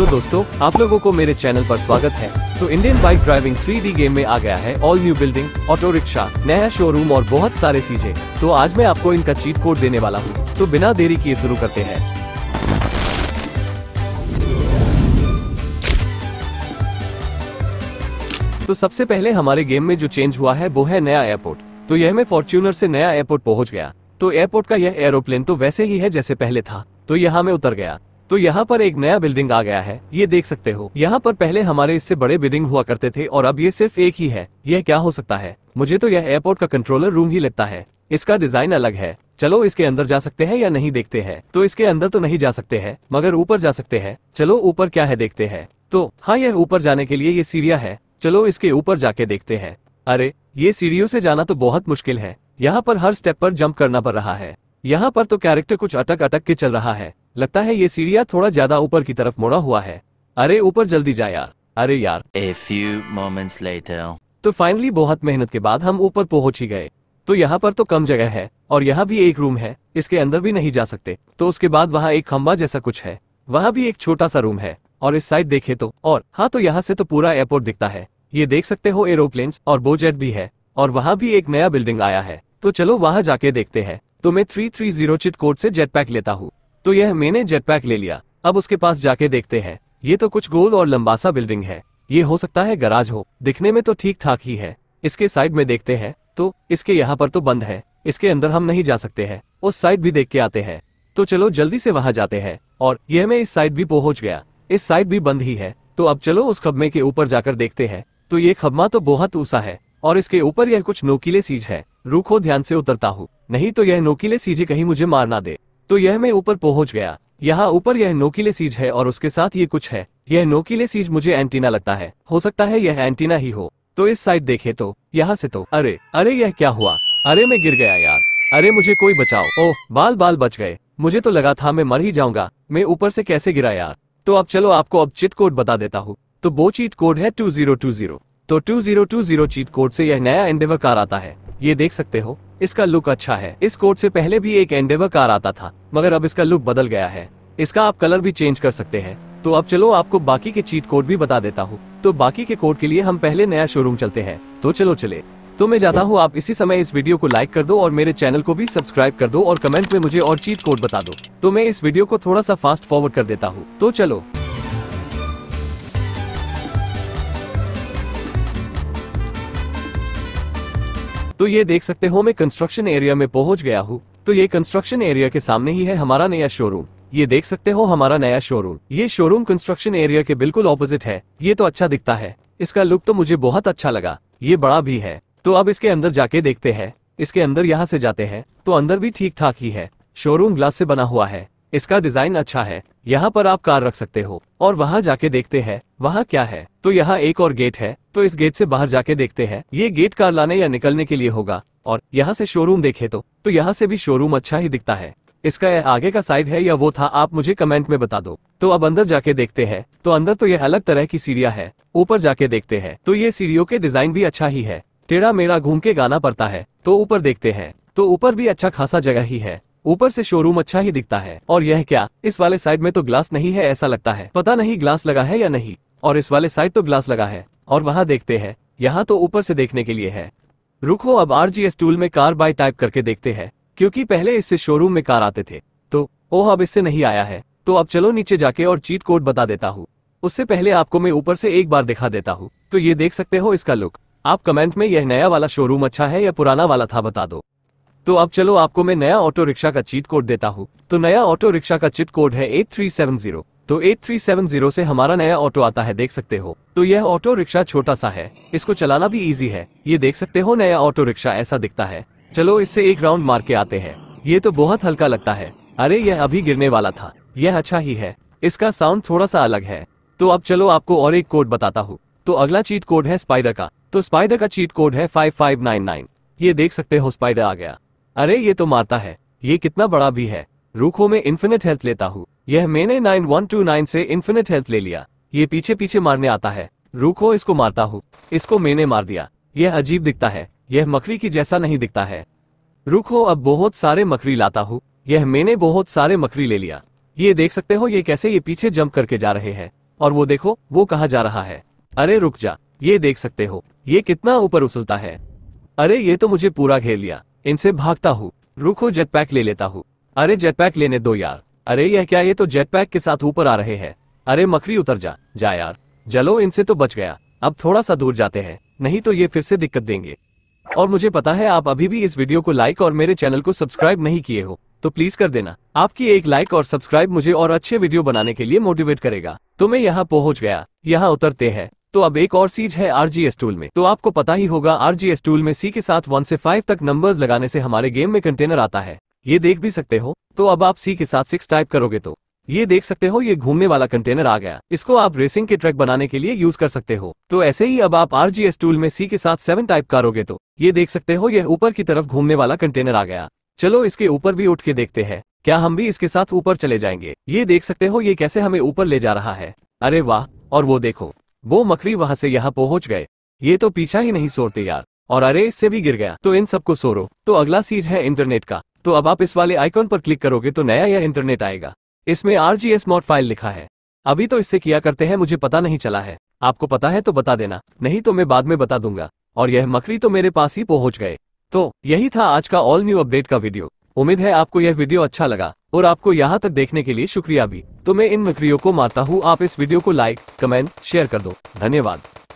तो दोस्तों आप लोगों को मेरे चैनल पर स्वागत है तो Indian bike driving 3D game में आ गया है all new building auto rickshaw नया शोरूम और बहुत सारे चीजें तो आज मैं आपको इनका चीट कोड देने वाला हूँ तो बिना देरी किए शुरू करते हैं तो सबसे पहले हमारे गेम में जो चेंज हुआ है वो है नया एयरपोर्ट तो यह मैं फॉर्च्यूनर से नया एयरपोर्ट पहुंच गया तो एयरपोर्ट का यह एरोप्लेन तो वैसे ही है जैसे पहले था तो यहाँ मैं उतर गया तो यहाँ पर एक नया बिल्डिंग आ गया है ये देख सकते हो यहाँ पर पहले हमारे इससे बड़े बिल्डिंग हुआ करते थे और अब ये सिर्फ एक ही है यह क्या हो सकता है मुझे तो यह एयरपोर्ट का कंट्रोलर रूम ही लगता है इसका डिजाइन अलग है चलो इसके अंदर जा सकते हैं या नहीं देखते हैं तो इसके अंदर तो नहीं जा सकते हैं मगर ऊपर जा सकते हैं चलो ऊपर क्या है देखते हैं तो हाँ यह ऊपर जाने के लिए ये सीढ़िया है चलो इसके ऊपर जाके देखते हैं अरे ये सीढ़ियों से जाना तो बहुत मुश्किल है यहाँ पर हर स्टेप पर जंप करना पड़ रहा है यहाँ पर तो कैरेक्टर कुछ अटक अटक के चल रहा है लगता है ये सीढ़िया थोड़ा ज्यादा ऊपर की तरफ मोड़ा हुआ है अरे ऊपर जल्दी जाए यार अरे यार A few moments later. तो फाइनली बहुत मेहनत के बाद हम ऊपर पहुंच ही गए तो यहाँ पर तो कम जगह है और यहाँ भी एक रूम है इसके अंदर भी नहीं जा सकते तो उसके बाद वहाँ एक खम्बा जैसा कुछ है वहाँ भी एक छोटा सा रूम है और इस साइड देखे तो और हाँ तो यहाँ से तो पूरा एयरपोर्ट दिखता है ये देख सकते हो एरोप्लेन और बोजेट भी है और वहाँ भी एक नया बिल्डिंग आया है तो चलो वहाँ जाके देखते हैं तो मैं three three zero cheat code से जेट पैक लेता हूँ तो यह मैंने जेटपैक ले लिया अब उसके पास जाके देखते हैं ये तो कुछ गोल और लंबासा बिल्डिंग है ये हो सकता है गराज हो दिखने में तो ठीक ठाक ही है इसके साइड में देखते हैं तो इसके यहाँ पर तो बंद है इसके अंदर हम नहीं जा सकते हैं उस साइड भी देख के आते हैं तो चलो जल्दी से वहाँ जाते हैं और यह मैं इस साइड भी पहुँच गया इस साइड भी बंद ही है तो अब चलो उस खबमे के ऊपर जाकर देखते हैं तो ये खबमा तो बहुत ऊसा है और इसके ऊपर यह कुछ नोकीले सीज है रूखो ध्यान से उतरता हूँ नहीं तो यह नोकीले सीजे कहीं मुझे मार ना दे तो यह मैं ऊपर पहुंच गया यहाँ ऊपर यह नोकीले सीज है और उसके साथ ये कुछ है यह नोकीले सीज मुझे एंटीना लगता है हो सकता है यह एंटीना ही हो तो इस साइड देखे तो यहाँ से तो अरे अरे यह क्या हुआ अरे मैं गिर गया यार अरे मुझे कोई बचाओ ओह बाल बाल बच गए मुझे तो लगा था मैं मर ही जाऊंगा मैं ऊपर से कैसे गिरा यार तो अब चलो आपको अब चिट कोड बता देता हूँ तो वो चीट कोड है टू जीरो टू जीरो तो two zero two zero cheat code से यह नया एंडेवर कार आता है ये देख सकते हो इसका लुक अच्छा है इस कोट से पहले भी एक एंडेवर कार आता था मगर अब इसका लुक बदल गया है इसका आप कलर भी चेंज कर सकते हैं तो अब चलो आपको बाकी के चीट कोड भी बता देता हूँ तो बाकी के कोड के लिए हम पहले नया शोरूम चलते हैं तो चलो चले तो मैं जाता हूँ आप इसी समय इस वीडियो को लाइक कर दो और मेरे चैनल को भी सब्सक्राइब कर दो और कमेंट में मुझे और चीट कोड बता दो तो मैं इस वीडियो को थोड़ा सा फास्ट फॉरवर्ड कर देता हूँ तो चलो तो ये देख सकते हो मैं कंस्ट्रक्शन एरिया में पहुंच गया हूँ तो ये कंस्ट्रक्शन एरिया के सामने ही है हमारा नया शोरूम ये देख सकते हो हमारा नया शोरूम ये शोरूम कंस्ट्रक्शन एरिया के बिल्कुल ऑपोजिट है ये तो अच्छा दिखता है इसका लुक तो मुझे बहुत अच्छा लगा ये बड़ा भी है तो अब इसके अंदर जाके देखते हैं इसके अंदर यहाँ से जाते हैं तो अंदर भी ठीक ठाक ही है शोरूम ग्लास से बना हुआ है इसका डिजाइन अच्छा है यहाँ पर आप कार रख सकते हो और वहाँ जाके देखते हैं वहाँ क्या है तो यहाँ एक और गेट है तो इस गेट से बाहर जाके देखते हैं ये गेट कार लाने या निकलने के लिए होगा और यहाँ से शोरूम देखे तो तो यहाँ से भी शोरूम अच्छा ही दिखता है इसका यह आगे का साइड है या वो था आप मुझे कमेंट में बता दो तो अब अंदर जाके देखते हैं तो अंदर तो यह अलग तरह की सीढ़िया है ऊपर जाके देखते हैं तो ये सीढ़ियों के डिजाइन भी अच्छा ही है टेढ़ा मेढ़ा घूम के गाना पड़ता है तो ऊपर देखते हैं तो ऊपर भी अच्छा खासा जगह ही है ऊपर से शोरूम अच्छा ही दिखता है और यह क्या इस वाले साइड में तो ग्लास नहीं है ऐसा लगता है पता नहीं ग्लास लगा है या नहीं और इस वाले साइड तो ग्लास लगा है और वहाँ देखते हैं यहाँ तो ऊपर से देखने के लिए है रुको अब आर जी टूल में कार बाय टाइप करके देखते हैं क्योंकि पहले इससे शोरूम में कार आते थे तो ओह अब इससे नहीं आया है तो अब चलो नीचे जाके और चीट कोड बता देता हूँ उससे पहले आपको मैं ऊपर से एक बार दिखा देता हूँ तो ये देख सकते हो इसका लुक आप कमेंट में यह नया वाला शोरूम अच्छा है या पुराना वाला था बता दो तो अब चलो आपको मैं नया ऑटो रिक्शा का चीट कोड देता हूँ तो नया ऑटो रिक्शा का चिट कोड है एट थ्री सेवन जीरो तो 8370 से हमारा नया ऑटो आता है देख सकते हो तो यह ऑटो रिक्शा छोटा सा है इसको चलाना भी इजी है ये देख सकते हो नया ऑटो रिक्शा ऐसा दिखता है चलो इससे एक राउंड मार के आते हैं ये तो बहुत हल्का लगता है अरे यह अभी गिरने वाला था यह अच्छा ही है इसका साउंड थोड़ा सा अलग है तो अब चलो आपको और एक कोड बताता हूँ तो अगला चीट कोड है स्पाइडर का तो स्पाइडर का चीट कोड है फाइव फाइव नाइन नाइन ये देख सकते हो स्पाइडर आ गया अरे ये तो माता है ये कितना बड़ा भी है रूखो में इन्फिनिट हेल्थ लेता हूँ यह मैंने 9129 से इन्फिनिट हेल्थ ले लिया ये पीछे पीछे मारने आता है रूखो इसको मारता हूँ इसको मैंने मार दिया यह अजीब दिखता है यह मकड़ी की जैसा नहीं दिखता है रूखो अब बहुत सारे मकड़ी लाता हूँ यह मैंने बहुत सारे मकड़ी ले लिया ये देख सकते हो ये कैसे ये पीछे जंप करके जा रहे हैं और वो देखो वो कहा जा रहा है अरे रुक जा ये देख सकते हो ये कितना ऊपर उछलता है अरे ये तो मुझे पूरा घेर लिया इनसे भागता हूँ रुको जेटपैक ले लेता हूँ अरे जेटपैक लेने दो यार अरे यह क्या ये तो जेटपैक के साथ ऊपर आ रहे हैं अरे मकरी उतर जा जा यार जलो इनसे तो बच गया अब थोड़ा सा दूर जाते हैं नहीं तो ये फिर से दिक्कत देंगे और मुझे पता है आप अभी भी इस वीडियो को लाइक और मेरे चैनल को सब्सक्राइब नहीं किए हो तो प्लीज कर देना आपकी एक लाइक और सब्सक्राइब मुझे और अच्छे वीडियो बनाने के लिए मोटिवेट करेगा तो मैं यहाँ पहुँच गया यहाँ उतरते हैं तो अब एक और सीज है आरजीएस टूल में तो आपको पता ही होगा आरजीएस टूल में सी के साथ वन से फाइव तक नंबर्स लगाने से हमारे गेम में कंटेनर आता है ये देख भी सकते हो तो अब आप सी के साथ सिक्स टाइप करोगे तो ये देख सकते हो ये घूमने वाला कंटेनर आ गया इसको आप रेसिंग के ट्रैक बनाने के लिए यूज कर सकते हो तो ऐसे ही अब आप आरजीएस टूल में सी के साथ सेवन टाइप करोगे तो ये देख सकते हो यह ऊपर की तरफ घूमने वाला कंटेनर आ गया चलो इसके ऊपर भी उठ के देखते हैं क्या हम भी इसके साथ ऊपर चले जाएंगे ये देख सकते हो ये कैसे हमें ऊपर ले जा रहा है अरे वाह और वो देखो वो मकरी वहां से यहाँ पहुंच गए ये तो पीछा ही नहीं सोते यार और अरे इससे भी गिर गया तो इन सबको सोरो तो अगला सीज है इंटरनेट का तो अब आप इस वाले आइकॉन पर क्लिक करोगे तो नया यह इंटरनेट आएगा इसमें आरजीएस मॉड फाइल लिखा है अभी तो इससे किया करते हैं मुझे पता नहीं चला है आपको पता है तो बता देना नहीं तो मैं बाद में बता दूंगा और यह मकड़ी तो मेरे पास ही पहुंच गए तो यही था आज का ऑल न्यू अपडेट का वीडियो उम्मीद है आपको यह वीडियो अच्छा लगा और आपको यहाँ तक देखने के लिए शुक्रिया भी तो मैं इन मकरियों को मारता हूँ आप इस वीडियो को लाइक कमेंट शेयर कर दो धन्यवाद